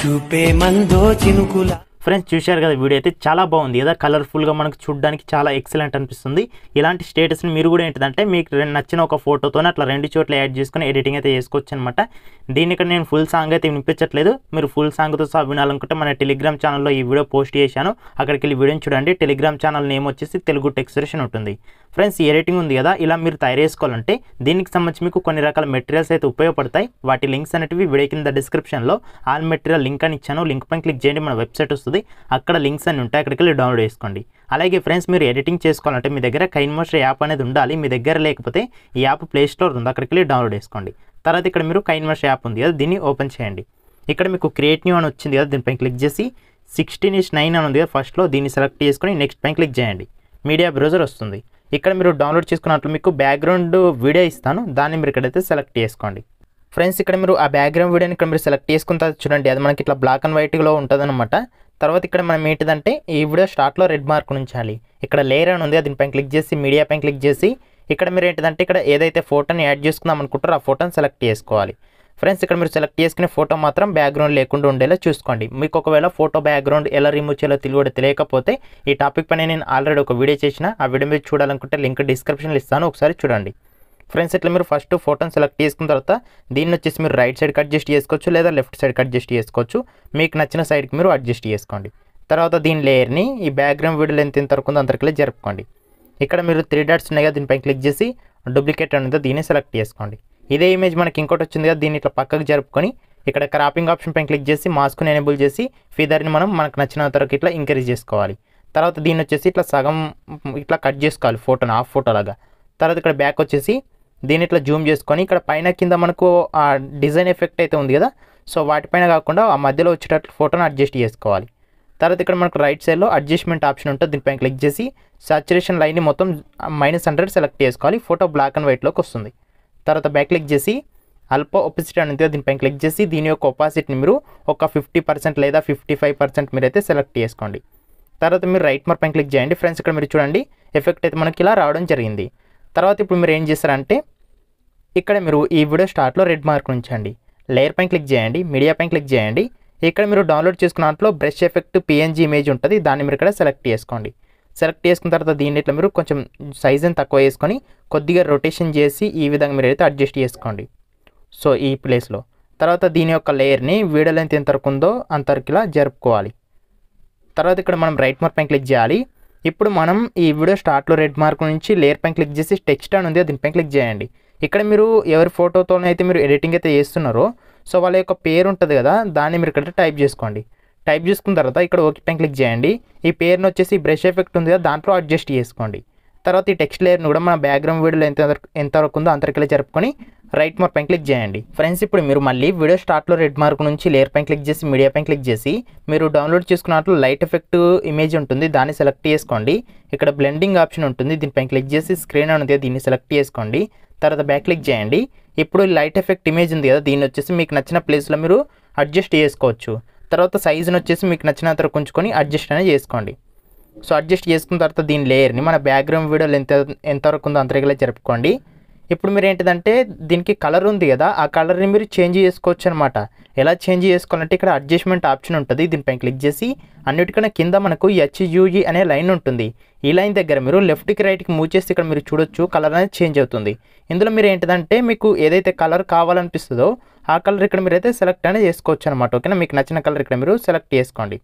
చూపే మందో చినుకులా ఫ్రెండ్స్ చూశారు కదా వీడియో అయితే చాలా బాగుంది కదా కలర్ఫుల్గా మనకు చూడడానికి చాలా ఎక్సలెంట్ అనిపిస్తుంది ఇలాంటి స్టేటస్ని మీరు కూడా ఏంటంటే మీకు నచ్చిన ఒక ఫోటోతో అట్లా రెండు చోట్ల యాడ్ చేసుకుని ఎడిటింగ్ అయితే చేసుకోవచ్చు అనమాట దీనికి ఇక్కడ నేను ఫుల్ సాంగ్ అయితే వినిపించట్లేదు మీరు ఫుల్ సాంగ్తో సహా వినాలనుకుంటే మన టెలిగ్రామ్ ఛానల్లో ఈ వీడియో పోస్ట్ చేశాను అక్కడికి వెళ్ళి వీడియోని చూడండి టెలిగ్రామ్ ఛానల్ నేమ్ వచ్చేసి తెలుగు టెక్స్ట్రేషన్ ఉంటుంది ఫ్రెండ్స్ ఈ ఎడిటింగ్ ఉంది కదా ఇలా మీరు తయారు చేసుకోవాలంటే దీనికి సంబంధించి మీకు కొన్ని రకాల మెటీరియల్స్ అయితే ఉపయోగపడతాయి వాటి లింక్స్ అనేటివి వీడియో కింద డిస్క్రిప్షన్లో ఆల్ మెటీరియల్ లింక్ అని ఇచ్చాను లింక్ పైన క్లిక్ చేయండి మన వెబ్సైట్ వస్తుంది వస్తుంది అక్కడ లింక్స్ అన్ని ఉంటాయి అక్కడికి వెళ్ళి డౌన్లోడ్ చేసుకోండి అలాగే ఫ్రెండ్స్ మీరు ఎడిటింగ్ చేసుకోవాలంటే మీ దగ్గర కైన్ మోస్టర్ యాప్ అనేది ఉండాలి మీ దగ్గర లేకపోతే ఈ యాప్ ప్లే స్టోర్ ఉంది అక్కడికి వెళ్ళి డౌన్లోడ్ చేసుకోండి తర్వాత ఇక్కడ మీరు కైన్ మోస్టర్ యాప్ ఉంది కదా దీన్ని ఓపెన్ చేయండి ఇక్కడ మీకు క్రియేట్ న్యూ అని వచ్చింది కదా దీనిపై క్లిక్ చేసి సిక్స్టీన్ ఇస్ నైన్ అని ఉంది కదా ఫస్ట్లో దీన్ని సెలెక్ట్ చేసుకొని నెక్స్ట్ పైన క్లిక్ చేయండి మీడియా బ్రౌజర్ వస్తుంది ఇక్కడ మీరు డౌన్లోడ్ చేసుకున్నట్లు మీకు బ్యాక్గ్రౌండ్ వీడియో ఇస్తాను దాన్ని మీరు ఇక్కడైతే సెలెక్ట్ చేసుకోండి ఫ్రెండ్స్ ఇక్కడ మీరు ఆ బ్యాక్గ్రౌండ్ వీడియోని ఇక్కడ మీరు సెలెక్ట్ చేసుకున్న చూడండి అది మనకి ఇట్లా బ్లాక్ అండ్ వైట్లో ఉంటుందన్నమాట తర్వాత ఇక్కడ మనం ఏంటిదంటే ఈ వీడియో స్టార్ట్లో రెడ్ మార్క్ ఉంచాలి ఇక్కడ లేయర్ అని ఉంది దీనిపైన క్లిక్ చేసి మీడియా పైన క్లిక్ చేసి ఇక్కడ మీరు ఏంటిదంటే ఇక్కడ ఏదైతే ఫోటోని యాడ్ చేసుకుందాం అనుకుంటారో ఆ ఫోటోని సెలెక్ట్ చేసుకోవాలి ఫ్రెండ్స్ ఇక్కడ మీరు సెలెక్ట్ చేసుకునే ఫోటో మాత్రం బ్యాక్గ్రౌండ్ లేకుండా ఉండేలా చూసుకోండి మీకు ఒకవేళ ఫోటో బ్యాక్గ్రౌండ్ ఎలా రిమూవ్ చేయాలో తెలియడం తెలియకపోతే ఈ టాపిక్ పైన నేను ఆల్రెడీ ఒక వీడియో చేసిన ఆ వీడియో మీరు చూడాలనుకుంటే లింక్ డిస్క్రిప్షన్లో ఇస్తాను ఒకసారి చూడండి ఫ్రెండ్స్ ఇట్లా మీరు ఫస్ట్ ఫోటోని సెలెక్ట్ చేసుకున్న తర్వాత దీన్ని వచ్చేసి మీరు రైట్ సైడ్కి అడ్జస్ట్ చేసుకోవచ్చు లేదా లెఫ్ట్ సైడ్కి అడ్జస్ట్ చేసుకోవచ్చు మీకు నచ్చిన సైడ్కి మీరు అడ్జస్ట్ చేసుకోండి తర్వాత దీని లేయర్ని ఈ బ్యాక్గ్రౌండ్ వీడియో లెంత్ ఎంత వరకు అందరికీ జరుపుకోండి ఇక్కడ మీరు త్రీ డాట్స్ ఉన్నాయి కదా దీనిపై క్లిక్ చేసి డూప్లికేట్ అనేది దీన్ని సెలెక్ట్ చేసుకోండి ఇదే ఇమేజ్ మనకి ఇంకోటి వచ్చింది కదా దీన్ని ఇట్లా పక్కకు జరుపుకొని ఇక్కడ క్రాపింగ్ ఆప్షన్ పైన క్లిక్ చేసి మాస్క్ని ఎనేబుల్ చేసి ఫీదర్ని మనం మనకు నచ్చిన వరకు ఇట్లా ఇంక్రీజ్ చేసుకోవాలి తర్వాత దీన్ని వచ్చేసి ఇట్లా సగం ఇట్లా కట్ చేసుకోవాలి ఫోటోని హాఫ్ ఫోటో లాగా తర్వాత ఇక్కడ బ్యాక్ వచ్చేసి దీని ఇట్లా జూమ్ చేసుకొని ఇక్కడ పైన కింద మనకు ఆ డిజైన్ ఎఫెక్ట్ అయితే ఉంది కదా సో వాటిపైన కాకుండా ఆ మధ్యలో వచ్చేటట్లు ఫోటోని అడ్జస్ట్ చేసుకోవాలి తర్వాత ఇక్కడ మనకు రైట్ సైడ్లో అడ్జస్ట్మెంట్ ఆప్షన్ ఉంటుంది దీనిపైన క్లిక్ చేసి సాచురేషన్ లైన్ని మొత్తం మైనస్ హండ్రెడ్ సెలెక్ట్ చేసుకోవాలి ఫోటో బ్లాక్ అండ్ వైట్లోకి వస్తుంది తర్వాత బ్యాక్ క్లిక్ చేసి అల్ప అని అనేది దీనిపైన క్లిక్ చేసి దీని యొక్క ఒపాసిటీని మీరు ఒక ఫిఫ్టీ పర్సెంట్ లేదా ఫిఫ్టీ ఫైవ్ పర్సెంట్ అయితే సెలెక్ట్ చేసుకోండి తర్వాత మీరు రైట్ మార్క్ పైన క్లిక్ చేయండి ఫ్రెండ్స్ ఇక్కడ మీరు చూడండి ఎఫెక్ట్ అయితే మనకి ఇలా రావడం జరిగింది తర్వాత ఇప్పుడు మీరు ఏం చేస్తారంటే ఇక్కడ మీరు ఈ వీడియో స్టార్ట్లో రెడ్ మార్క్ ఉంచండి లేయర్ పైన క్లిక్ చేయండి మీడియా పైన క్లిక్ చేయండి ఇక్కడ మీరు డౌన్లోడ్ చేసుకున్న దాంట్లో బ్రష్ ఎఫెక్ట్ పిఎన్జీ ఇమేజ్ ఉంటుంది దాన్ని మీరు ఇక్కడ సెలెక్ట్ చేసుకోండి సెలెక్ట్ చేసుకున్న తర్వాత దీన్ని ఇట్లా మీరు కొంచెం సైజుని తక్కువ చేసుకొని కొద్దిగా రొటేషన్ చేసి ఈ విధంగా మీరు అయితే అడ్జస్ట్ చేసుకోండి సో ఈ ప్లేస్లో తర్వాత దీని యొక్క లేయర్ని వీడియో లెంత్ ఎంత వరకు ఉందో ఇలా జరుపుకోవాలి తర్వాత ఇక్కడ మనం రైట్ మార్క్ పైన క్లిక్ చేయాలి ఇప్పుడు మనం ఈ వీడియో స్టార్ట్లో రెడ్ మార్క్ నుంచి లేయర్ పైన క్లిక్ చేసి టెక్స్ట్ అని ఉంది దీనిపైన క్లిక్ చేయండి ఇక్కడ మీరు ఎవరి ఫోటోతోనైతే మీరు ఎడిటింగ్ అయితే చేస్తున్నారో సో వాళ్ళ యొక్క పేరు ఉంటుంది కదా దాన్ని మీరు ఇక్కడ టైప్ చేసుకోండి టైప్ చేసుకున్న తర్వాత ఇక్కడ ఓకే పైన క్లిక్ చేయండి ఈ పేరును వచ్చేసి బ్రష్ ఎఫెక్ట్ ఉంది కదా దాంట్లో అడ్జస్ట్ చేసుకోండి తర్వాత ఈ టెక్స్ట్ లేయర్ను కూడా మన బ్యాక్గ్రౌండ్ వీడియోలో ఎంత ఎంతవరకు వరకు ఉందో అంతరికెళ్ళి జరుపుకొని రైట్ మార్క్ పైన క్లిక్ చేయండి ఫ్రెండ్స్ ఇప్పుడు మీరు మళ్ళీ వీడియో స్టార్ట్లో రెడ్ మార్క్ నుంచి లేయర్ పైన క్లిక్ చేసి మీడియా పైన క్లిక్ చేసి మీరు డౌన్లోడ్ చేసుకున్నట్లు లైట్ ఎఫెక్ట్ ఇమేజ్ ఉంటుంది దాన్ని సెలెక్ట్ చేసుకోండి ఇక్కడ బ్లెండింగ్ ఆప్షన్ ఉంటుంది దీనిపైన క్లిక్ చేసి స్క్రీన్ ఉంది దీన్ని సెలెక్ట్ చేసుకోండి తర్వాత బ్యాక్ క్లిక్ చేయండి ఇప్పుడు లైట్ ఎఫెక్ట్ ఇమేజ్ ఉంది కదా దీన్ని వచ్చేసి మీకు నచ్చిన ప్లేస్లో మీరు అడ్జస్ట్ చేసుకోవచ్చు తర్వాత సైజుని వచ్చేసి మీకు నచ్చిన తర్వాత కొంచుకొని అడ్జస్ట్ అనేది చేసుకోండి సో అడ్జస్ట్ చేసుకున్న తర్వాత దీని లేయర్ని మన బ్యాక్గ్రౌండ్ వీడియోలు ఎంత ఎంతవరకు ఉందో అంతరికలే జరుపుకోండి ఇప్పుడు మీరు ఏంటిదంటే దీనికి కలర్ ఉంది కదా ఆ కలర్ని మీరు చేంజ్ చేసుకోవచ్చు అనమాట ఎలా చేంజ్ చేసుకోవాలంటే ఇక్కడ అడ్జస్ట్మెంట్ ఆప్షన్ ఉంటుంది దీనిపైన క్లిక్ చేసి అన్నిటికన్నా కింద మనకు హెచ్యుజి అనే లైన్ ఉంటుంది ఈ లైన్ దగ్గర మీరు లెఫ్ట్కి రైట్కి మూవ్ చేస్తే ఇక్కడ మీరు చూడొచ్చు కలర్ అనేది చేంజ్ అవుతుంది ఇందులో మీరు ఏంటిదంటే మీకు ఏదైతే కలర్ కావాలనిపిస్తుందో ఆ కలర్ ఇక్కడ మీరు అయితే సెలెక్ట్ అనేది చేసుకోవచ్చు అనమాట ఓకేనా మీకు నచ్చిన కలర్ ఇక్కడ మీరు సెలెక్ట్ చేసుకోండి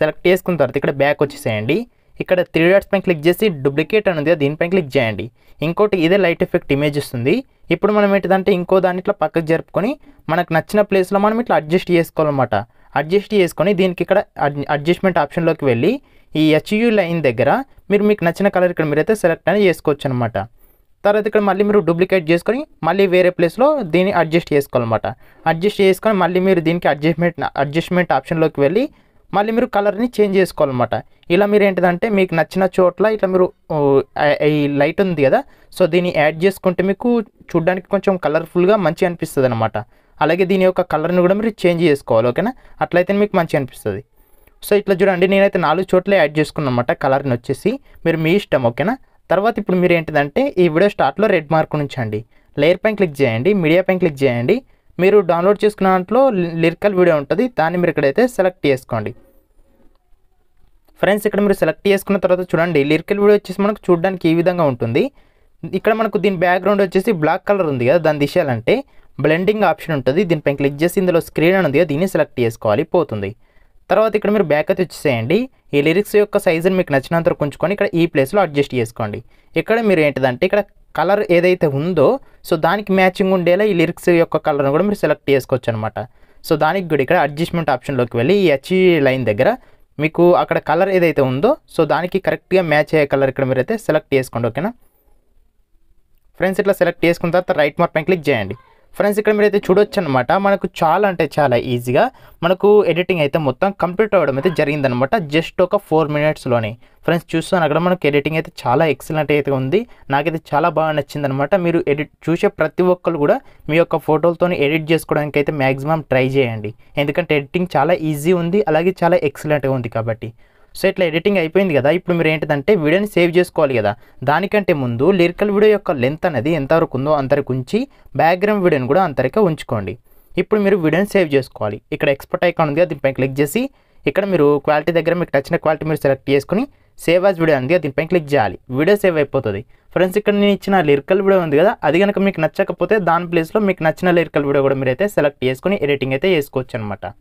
సెలెక్ట్ చేసుకున్న తర్వాత ఇక్కడ బ్యాక్ వచ్చేసేయండి ఇక్కడ త్రీ డాట్స్ పైన క్లిక్ చేసి డూప్లికేట్ అనేది దీనిపైన క్లిక్ చేయండి ఇంకోటి ఇదే లైట్ ఎఫెక్ట్ ఇమేజ్ వస్తుంది ఇప్పుడు మనం ఏంటంటే ఇంకో దాన్ని ఇట్లా పక్కకు జరుపుకొని మనకు నచ్చిన ప్లేస్లో మనం ఇట్లా అడ్జస్ట్ చేసుకోవాలన్నమాట అడ్జస్ట్ చేసుకొని దీనికి ఇక్కడ అడ్జస్ట్మెంట్ ఆప్షన్లోకి వెళ్ళి ఈ హెచ్యూ లైన్ దగ్గర మీరు మీకు నచ్చిన కలర్ ఇక్కడ మీరైతే సెలెక్ట్ అని చేసుకోవచ్చు అనమాట తర్వాత ఇక్కడ మళ్ళీ మీరు డూప్లికేట్ చేసుకొని మళ్ళీ వేరే ప్లేస్లో దీన్ని అడ్జస్ట్ చేసుకోవాలన్నమాట అడ్జస్ట్ చేసుకొని మళ్ళీ మీరు దీనికి అడ్జస్ట్మెంట్ అడ్జస్ట్మెంట్ ఆప్షన్లోకి వెళ్ళి మళ్ళీ మీరు కలర్ని చేంజ్ చేసుకోవాలన్నమాట ఇలా మీరు ఏంటిదంటే మీకు నచ్చిన చోట్ల ఇట్లా మీరు ఈ లైట్ ఉంది కదా సో దీన్ని యాడ్ చేసుకుంటే మీకు చూడడానికి కొంచెం కలర్ఫుల్గా మంచి అనిపిస్తుంది అనమాట అలాగే దీని యొక్క కలర్ని కూడా మీరు చేంజ్ చేసుకోవాలి ఓకేనా అట్లయితే మీకు మంచి అనిపిస్తుంది సో ఇట్లా చూడండి నేనైతే నాలుగు చోట్ల యాడ్ చేసుకున్నాను అనమాట కలర్ని వచ్చేసి మీరు మీ ఇష్టం ఓకేనా తర్వాత ఇప్పుడు మీరు ఏంటిదంటే ఈ వీడియో స్టార్ట్లో రెడ్ మార్క్ ఉంచండి లేయర్ పైన క్లిక్ చేయండి మీడియా పైన క్లిక్ చేయండి మీరు డౌన్లోడ్ చేసుకున్న దాంట్లో లిరికల్ వీడియో ఉంటుంది దాన్ని మీరు ఇక్కడైతే సెలెక్ట్ చేసుకోండి ఫ్రెండ్స్ ఇక్కడ మీరు సెలెక్ట్ చేసుకున్న తర్వాత చూడండి లిరికల్ వీడియో వచ్చేసి మనకు చూడడానికి ఈ విధంగా ఉంటుంది ఇక్కడ మనకు దీని బ్యాక్గ్రౌండ్ వచ్చేసి బ్లాక్ కలర్ ఉంది కదా దాన్ని తీసేయాలంటే బ్లెండింగ్ ఆప్షన్ ఉంటుంది దీనిపై క్లిక్ చేసి ఇందులో స్క్రీన్ అని ఉంది కదా దీన్ని సెలెక్ట్ చేసుకోవాలి పోతుంది తర్వాత ఇక్కడ మీరు బ్యాక్ అయితే వచ్చేసేయండి ఈ లిరిక్స్ యొక్క సైజుని మీకు నచ్చినంత కొంచుకొని ఇక్కడ ఈ ప్లేస్లో అడ్జస్ట్ చేసుకోండి ఇక్కడ మీరు ఏంటిదంటే ఇక్కడ కలర్ ఏదైతే ఉందో సో దానికి మ్యాచింగ్ ఉండేలా ఈ లిరిక్స్ యొక్క కలర్ను కూడా మీరు సెలెక్ట్ చేసుకోవచ్చు అనమాట సో దానికి కూడా ఇక్కడ అడ్జస్ట్మెంట్ ఆప్షన్లోకి వెళ్ళి ఈ హెచ్ లైన్ దగ్గర మీకు అక్కడ కలర్ ఏదైతే ఉందో సో దానికి కరెక్ట్గా మ్యాచ్ అయ్యే కలర్ ఇక్కడ మీరైతే సెలెక్ట్ చేసుకోండి ఓకేనా ఫ్రెండ్స్ ఇట్లా సెలెక్ట్ చేసుకున్న తర్వాత రైట్ మార్క్ పైన క్లిక్ చేయండి ఫ్రెండ్స్ ఇక్కడ మీరైతే చూడొచ్చు అనమాట మనకు చాలా అంటే చాలా ఈజీగా మనకు ఎడిటింగ్ అయితే మొత్తం కంప్లీట్ అవ్వడం అయితే జరిగిందనమాట జస్ట్ ఒక ఫోర్ మినిట్స్లోనే ఫ్రెండ్స్ చూస్తాను అక్కడ మనకు ఎడిటింగ్ అయితే చాలా ఎక్సలెంట్ అయితే ఉంది నాకైతే చాలా బాగా నచ్చింది అనమాట మీరు ఎడిట్ చూసే ప్రతి ఒక్కరు కూడా మీ యొక్క ఫోటోలతో ఎడిట్ చేసుకోవడానికి అయితే మ్యాక్సిమం ట్రై చేయండి ఎందుకంటే ఎడిటింగ్ చాలా ఈజీ ఉంది అలాగే చాలా ఎక్సలెంట్గా ఉంది కాబట్టి సో ఇట్లా ఎడిటింగ్ అయిపోయింది కదా ఇప్పుడు మీరు ఏంటిదంటే వీడియోని సేవ్ చేసుకోవాలి కదా దానికంటే ముందు లిరికల్ వీడియో యొక్క లెంత్ అనేది ఎంతవరకు ఉందో అంతరికి ఉంచి బ్యాక్గ్రౌండ్ వీడియోని కూడా అంతరికే ఉంచుకోండి ఇప్పుడు మీరు వీడియోని సేవ్ చేసుకోవాలి ఇక్కడ ఎక్స్పర్ట్ ఐకాన్ ఉంది దీనిపై క్లిక్ చేసి ఇక్కడ మీరు క్వాలిటీ దగ్గర మీకు నచ్చిన క్వాలిటీ మీరు సెలెక్ట్ చేసుకుని సేవ్ యాజ్ వీడియో ఉంది దీనిపై క్లిక్ చేయాలి వీడియో సేవ్ అయిపోతుంది ఫ్రెండ్స్ ఇక్కడ నేను ఇచ్చిన లిరికల్ వీడియో ఉంది కదా అది కనుక మీకు నచ్చకపోతే దాని ప్లేస్లో మీకు నచ్చిన లిరికల్ వీడియో కూడా మీరు అయితే సెలెక్ట్ చేసుకుని ఎడిటింగ్ అయితే చేసుకోవచ్చు అనమాట